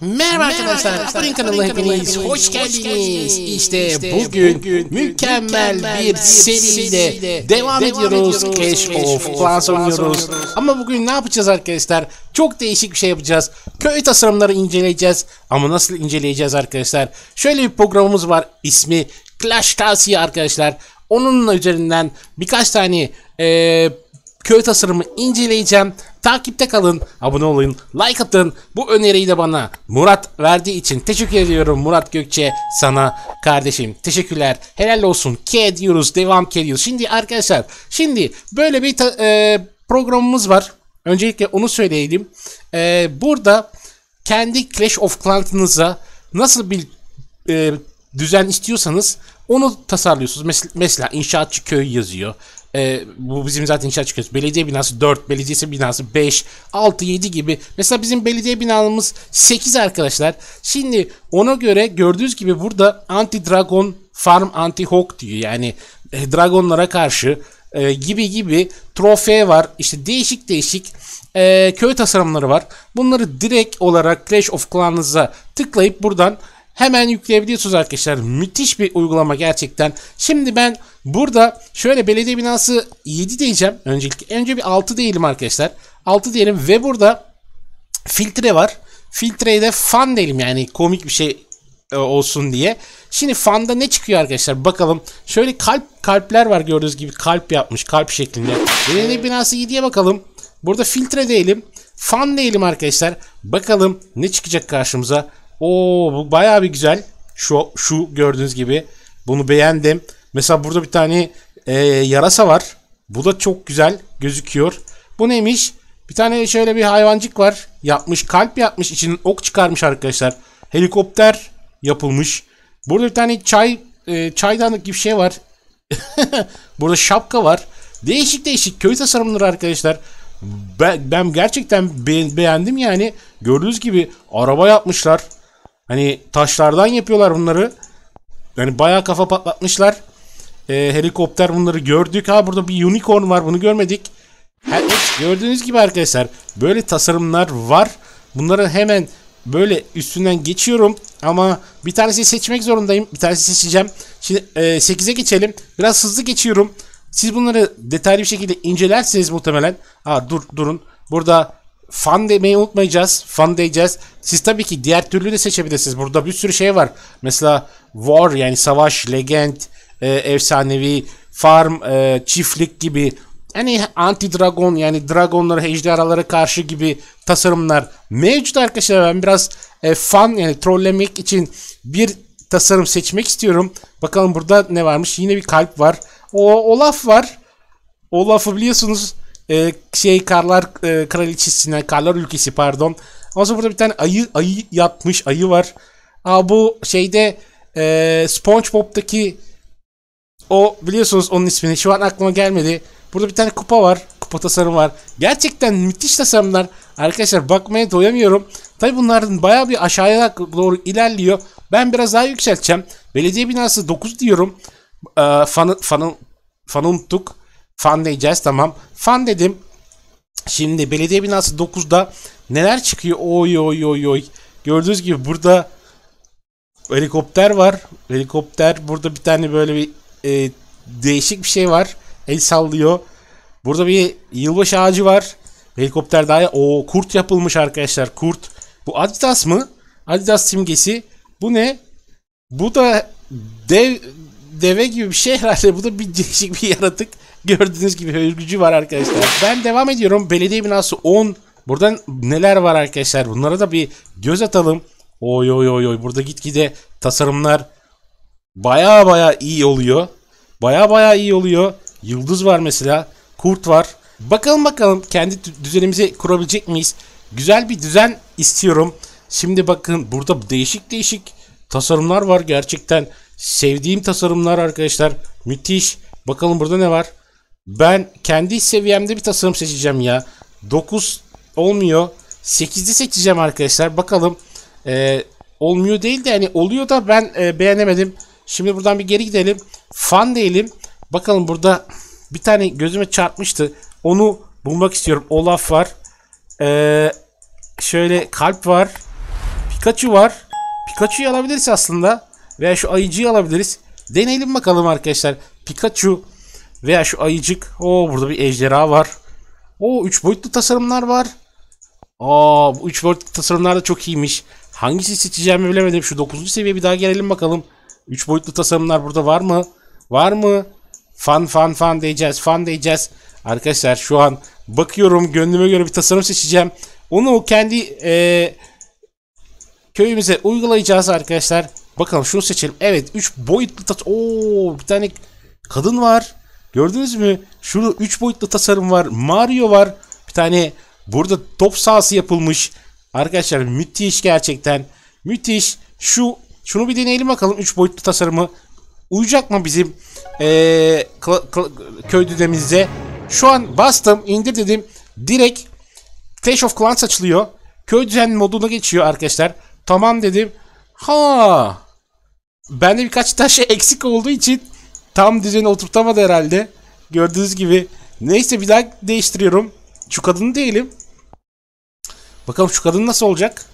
Merhaba arkadaşlar, Fırın kanalına hepiniz hoş geldiniz. İşte bugün mükemmel bir seriyle devam ediyoruz. Cash of Clans oynuyoruz. Ama bugün ne yapacağız arkadaşlar? Çok değişik bir şey yapacağız. Köy tasarımları inceleyeceğiz. Ama nasıl inceleyeceğiz arkadaşlar? Şöyle bir programımız var. İsmi Clash Tavsiye arkadaşlar. Onun üzerinden birkaç tane e, köy tasarımı inceleyeceğim. Takipte kalın, abone olun, like atın. Bu öneriyi de bana Murat verdiği için teşekkür ediyorum. Murat Gökçe sana kardeşim teşekkürler. Helal olsun. K diyoruz, devam K diyoruz. Şimdi arkadaşlar, şimdi böyle bir e, programımız var. Öncelikle onu söyleyelim. E, burada kendi Clash of Clans'ınıza nasıl bir e, düzen istiyorsanız onu tasarlıyorsunuz. Mesela, mesela inşaatçı köy yazıyor e, bu bizim zaten inşaat çıkıyoruz. Belediye binası 4, belediyesi binası 5, 6, 7 gibi. Mesela bizim belediye binamız 8 arkadaşlar. Şimdi ona göre gördüğünüz gibi burada anti dragon farm anti hawk diyor. Yani e, dragonlara karşı e, gibi gibi trofe var. İşte değişik değişik e, köy tasarımları var. Bunları direkt olarak Clash of Clans'a tıklayıp buradan hemen yükleyebiliyorsunuz arkadaşlar. Müthiş bir uygulama gerçekten. Şimdi ben burada şöyle belediye binası 7 diyeceğim. Öncelikle önce bir 6 diyelim arkadaşlar. 6 diyelim ve burada filtre var. Filtreye de fan diyelim yani komik bir şey e, olsun diye. Şimdi fanda ne çıkıyor arkadaşlar bakalım. Şöyle kalp kalpler var gördüğünüz gibi kalp yapmış kalp şeklinde. Belediye binası 7'ye bakalım. Burada filtre diyelim. Fan diyelim arkadaşlar. Bakalım ne çıkacak karşımıza. Oo bu bayağı bir güzel. Şu, şu gördüğünüz gibi. Bunu beğendim. Mesela burada bir tane e, yarasa var. Bu da çok güzel gözüküyor. Bu neymiş? Bir tane şöyle bir hayvancık var. Yapmış kalp yapmış. İçinden ok çıkarmış arkadaşlar. Helikopter yapılmış. Burada bir tane çay e, çaydanlık gibi şey var. Burada şapka var. Değişik değişik köy tasarımları arkadaşlar. Ben, ben gerçekten beğendim yani. Gördüğünüz gibi araba yapmışlar. Hani taşlardan yapıyorlar bunları. Yani bayağı kafa patlatmışlar. Ee, helikopter bunları gördük. Ha burada bir unicorn var bunu görmedik. Her, gördüğünüz gibi arkadaşlar böyle tasarımlar var. Bunların hemen böyle üstünden geçiyorum ama bir tanesi seçmek zorundayım. Bir tanesi seçeceğim. Şimdi e, 8'e geçelim. Biraz hızlı geçiyorum. Siz bunları detaylı bir şekilde incelersiniz muhtemelen. Ha dur durun. Burada fan demeyi unutmayacağız. Fan diyeceğiz. Siz tabii ki diğer türlü de seçebilirsiniz. Burada bir sürü şey var. Mesela war yani savaş, legend, e, efsanevi, farm, e, çiftlik gibi. Yani anti dragon yani dragonlara, ejderhalara karşı gibi tasarımlar mevcut arkadaşlar. Ben biraz e, fan yani trollemek için bir tasarım seçmek istiyorum. Bakalım burada ne varmış? Yine bir kalp var. O Olaf var. Olaf'ı biliyorsunuz e, şey Karlar e, Kraliçesi'ne, Karlar Ülkesi pardon. Ama sonra burada bir tane ayı ayı yatmış, ayı var. Aa, bu şeyde e, SpongeBob'taki o biliyorsunuz onun ismini şu an aklıma gelmedi. Burada bir tane kupa var. Kupa tasarım var. Gerçekten müthiş tasarımlar. Arkadaşlar bakmaya doyamıyorum. Tabi bunların baya bir aşağıya doğru ilerliyor. Ben biraz daha yükselteceğim. Belediye binası 9 diyorum. Ee, fanı, fanı, fanı unuttuk. Fan diyeceğiz tamam. Fan dedim. Şimdi belediye binası 9'da neler çıkıyor? Oy oy oy oy. Gördüğünüz gibi burada helikopter var. Helikopter burada bir tane böyle bir e, değişik bir şey var. El sallıyor. Burada bir yılbaşı ağacı var. Helikopter daha o kurt yapılmış arkadaşlar. Kurt. Bu Adidas mı? Adidas simgesi. Bu ne? Bu da dev deve gibi bir şey herhalde. Bu da bir değişik bir yaratık. Gördüğünüz gibi hörgücü var arkadaşlar. Ben devam ediyorum. Belediye binası 10. Buradan neler var arkadaşlar? Bunlara da bir göz atalım. Oy oy oy oy. Burada gitgide tasarımlar baya baya iyi oluyor. Baya baya iyi oluyor. Yıldız var mesela. Kurt var. Bakalım bakalım kendi düzenimizi kurabilecek miyiz? Güzel bir düzen istiyorum. Şimdi bakın burada değişik değişik tasarımlar var gerçekten. Sevdiğim tasarımlar arkadaşlar. Müthiş. Bakalım burada ne var? Ben kendi seviyemde bir tasarım seçeceğim ya. 9 olmuyor. 8'i seçeceğim arkadaşlar. Bakalım. Ee, olmuyor değil de yani oluyor da ben e, beğenemedim. Şimdi buradan bir geri gidelim. Fan değilim. Bakalım burada bir tane gözüme çarpmıştı. Onu bulmak istiyorum. Olaf var. Ee, şöyle kalp var. Pikachu var. Pikachu'yu alabiliriz aslında veya şu ayıcıyı alabiliriz. Deneyelim bakalım arkadaşlar. Pikachu veya şu ayıcık. Oo burada bir ejderha var. Oo 3 boyutlu tasarımlar var. Aa bu 3 boyutlu tasarımlar da çok iyiymiş. Hangisi seçeceğimi bilemedim. Şu 9. seviye bir daha gelelim bakalım. 3 boyutlu tasarımlar burada var mı? Var mı? Fan fan fan diyeceğiz. Fan diyeceğiz. Arkadaşlar şu an bakıyorum gönlüme göre bir tasarım seçeceğim. Onu kendi e, köyümüze uygulayacağız arkadaşlar. Bakalım şunu seçelim. Evet 3 boyutlu tat. Oo bir tane kadın var. Gördünüz mü? Şurada 3 boyutlu tasarım var. Mario var. Bir tane burada top sahası yapılmış. Arkadaşlar müthiş gerçekten. Müthiş. Şu şunu bir deneyelim bakalım 3 boyutlu tasarımı. Uyacak mı bizim ee, köy düdemize? Şu an bastım, indir dedim. Direkt Clash of Clans açılıyor. Köy düzen moduna geçiyor arkadaşlar. Tamam dedim. Ha. Ben de birkaç taş şey eksik olduğu için tam düzeni oturtamadı herhalde. Gördüğünüz gibi. Neyse bir daha değiştiriyorum. Şu kadını değilim. Bakalım şu kadın nasıl olacak?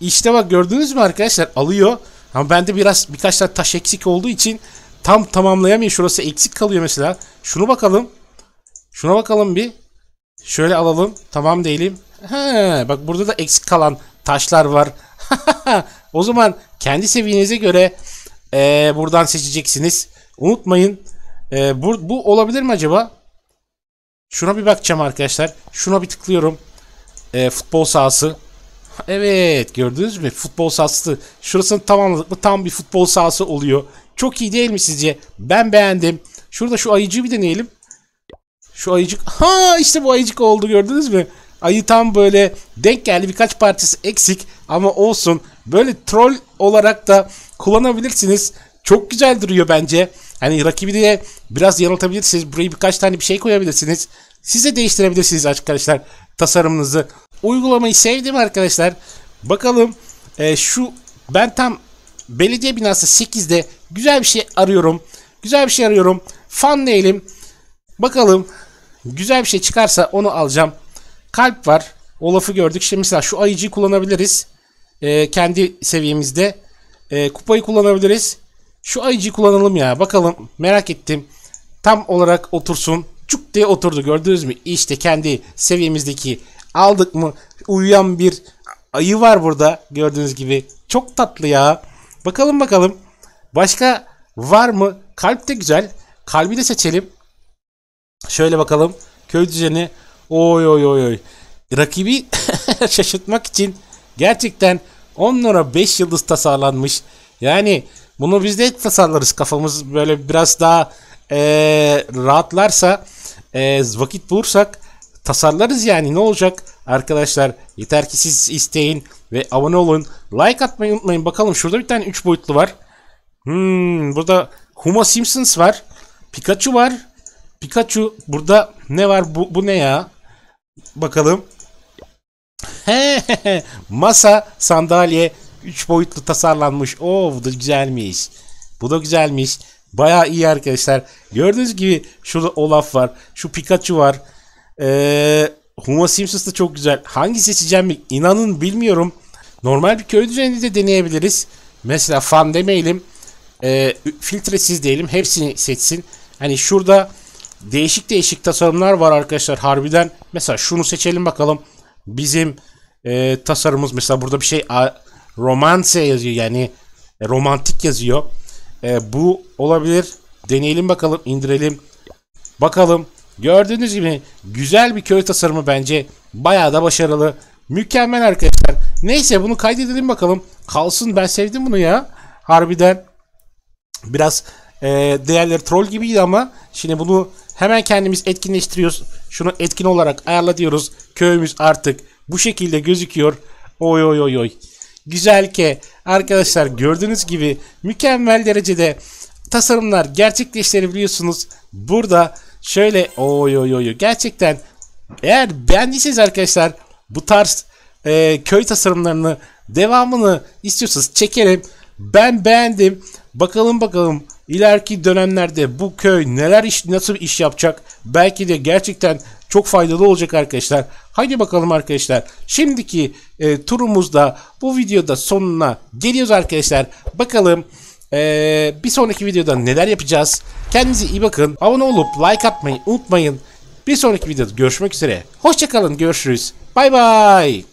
İşte bak gördünüz mü arkadaşlar alıyor. Ama bende biraz birkaç tane taş eksik olduğu için tam tamamlayamıyor. Şurası eksik kalıyor mesela. Şunu bakalım. Şuna bakalım bir. Şöyle alalım. Tamam değilim. He, bak burada da eksik kalan taşlar var. O zaman kendi seviyenize göre e, buradan seçeceksiniz. Unutmayın. E, bu, bu olabilir mi acaba? Şuna bir bakacağım arkadaşlar. Şuna bir tıklıyorum. E, futbol sahası. Evet gördünüz mü? Futbol sahası. Şurasını tamamladık mı tam bir futbol sahası oluyor. Çok iyi değil mi sizce? Ben beğendim. Şurada şu ayıcıyı bir deneyelim. Şu ayıcık. Ha işte bu ayıcık oldu gördünüz mü? Ayı tam böyle denk geldi. Birkaç partisi eksik ama olsun. Böyle troll olarak da kullanabilirsiniz. Çok güzel duruyor bence. Hani rakibi de biraz yanıltabilirsiniz. Buraya birkaç tane bir şey koyabilirsiniz. Siz de değiştirebilirsiniz arkadaşlar tasarımınızı. Uygulamayı sevdim arkadaşlar. Bakalım e, şu ben tam belediye binası 8'de güzel bir şey arıyorum. Güzel bir şey arıyorum. Fan değilim. Bakalım güzel bir şey çıkarsa onu alacağım. Kalp var. Olaf'ı gördük. İşte mesela şu ayıcıyı kullanabiliriz. E, kendi seviyemizde. E, kupayı kullanabiliriz. Şu ayıcıyı kullanalım ya. Bakalım merak ettim. Tam olarak otursun. Çuk diye oturdu gördünüz mü? İşte kendi seviyemizdeki aldık mı uyuyan bir ayı var burada gördüğünüz gibi. Çok tatlı ya. Bakalım bakalım. Başka var mı? Kalp de güzel. Kalbi de seçelim. Şöyle bakalım. Köy düzeni Oy oy oy oy. Rakibi şaşırtmak için gerçekten 10 numara 5 yıldız tasarlanmış. Yani bunu biz de tasarlarız. Kafamız böyle biraz daha e, rahatlarsa e, vakit bulursak tasarlarız yani ne olacak? Arkadaşlar yeter ki siz isteyin ve abone olun. Like atmayı unutmayın. Bakalım şurada bir tane 3 boyutlu var. Hmm, burada Homer Simpsons var. Pikachu var. Pikachu burada ne var? Bu, bu ne ya? Bakalım. Masa, sandalye 3 boyutlu tasarlanmış. Oo bu da güzelmiş. Bu da güzelmiş. Baya iyi arkadaşlar. Gördüğünüz gibi şurada Olaf var. Şu Pikachu var. Ee, Homer Simpsons da çok güzel. Hangi seçeceğim mi? İnanın bilmiyorum. Normal bir köy düzenini de deneyebiliriz. Mesela fan demeyelim. E, filtresiz diyelim. Hepsini seçsin. Hani şurada değişik değişik tasarımlar var arkadaşlar harbiden. Mesela şunu seçelim bakalım. Bizim e, tasarımımız mesela burada bir şey a, romance yazıyor yani e, romantik yazıyor. E, bu olabilir. Deneyelim bakalım indirelim. Bakalım gördüğünüz gibi güzel bir köy tasarımı bence. Bayağı da başarılı. Mükemmel arkadaşlar. Neyse bunu kaydedelim bakalım. Kalsın ben sevdim bunu ya. Harbiden biraz e, değerleri troll gibiydi ama şimdi bunu Hemen kendimiz etkinleştiriyoruz. Şunu etkin olarak ayarla diyoruz. Köyümüz artık bu şekilde gözüküyor. Oy oy oy oy. Güzel ki arkadaşlar gördüğünüz gibi mükemmel derecede tasarımlar gerçekleştirebiliyorsunuz. Burada şöyle oy oy oy gerçekten eğer beğendiyseniz arkadaşlar bu tarz e, köy tasarımlarını devamını istiyorsanız çekelim. Ben beğendim. Bakalım bakalım ileriki dönemlerde bu köy neler iş nasıl iş yapacak? Belki de gerçekten çok faydalı olacak arkadaşlar. hadi bakalım arkadaşlar. Şimdiki e, turumuzda bu videoda sonuna geliyoruz arkadaşlar. Bakalım e, bir sonraki videoda neler yapacağız? Kendinize iyi bakın. Abone olup like atmayı unutmayın. Bir sonraki videoda görüşmek üzere. Hoşçakalın görüşürüz. Bay bay.